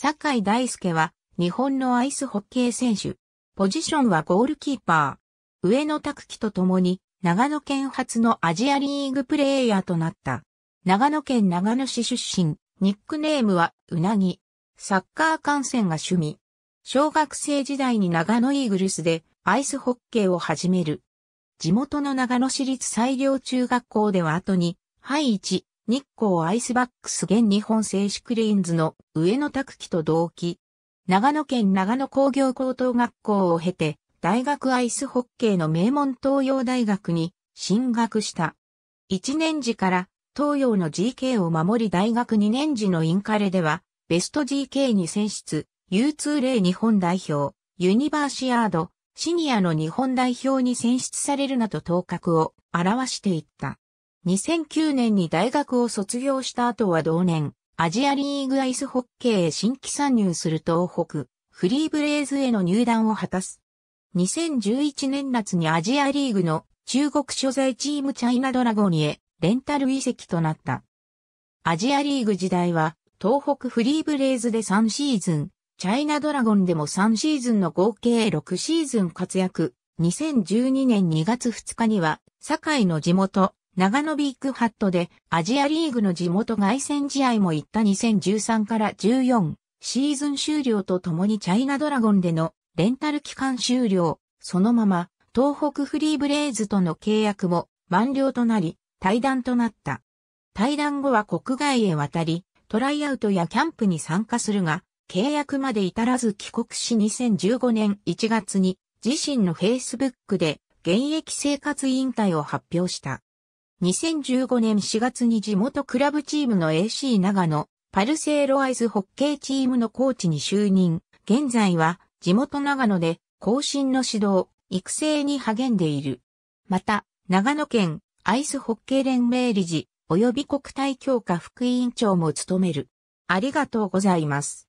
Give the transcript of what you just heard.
坂井大輔は日本のアイスホッケー選手。ポジションはゴールキーパー。上野拓樹と共に長野県初のアジアリーグプレイヤーとなった。長野県長野市出身、ニックネームはうなぎ。サッカー観戦が趣味。小学生時代に長野イーグルスでアイスホッケーを始める。地元の長野市立最良中学校では後に、ハイ1、日光アイスバックス現日本製紙クリーンズの上野拓樹と同期。長野県長野工業高等学校を経て、大学アイスホッケーの名門東洋大学に進学した。1年時から東洋の GK を守り大学2年時のインカレでは、ベスト GK に選出、U2 例日本代表、ユニバーシアード、シニアの日本代表に選出されるなど頭角を表していった。2009年に大学を卒業した後は同年、アジアリーグアイスホッケーへ新規参入する東北、フリーブレイズへの入団を果たす。2011年夏にアジアリーグの中国所在チームチャイナドラゴンへレンタル移籍となった。アジアリーグ時代は東北フリーブレイズで3シーズン、チャイナドラゴンでも3シーズンの合計6シーズン活躍。2012年2月2日には、堺の地元、長野ビッグハットでアジアリーグの地元外戦試合も行った2013から14シーズン終了とともにチャイナドラゴンでのレンタル期間終了、そのまま東北フリーブレイズとの契約も満了となり、退団となった。退団後は国外へ渡り、トライアウトやキャンプに参加するが、契約まで至らず帰国し2015年1月に自身のフェイスブックで現役生活委員会を発表した。2015年4月に地元クラブチームの AC 長野、パルセイロアイズホッケーチームのコーチに就任。現在は地元長野で更新の指導、育成に励んでいる。また、長野県アイスホッケー連盟理事及び国体強化副委員長も務める。ありがとうございます。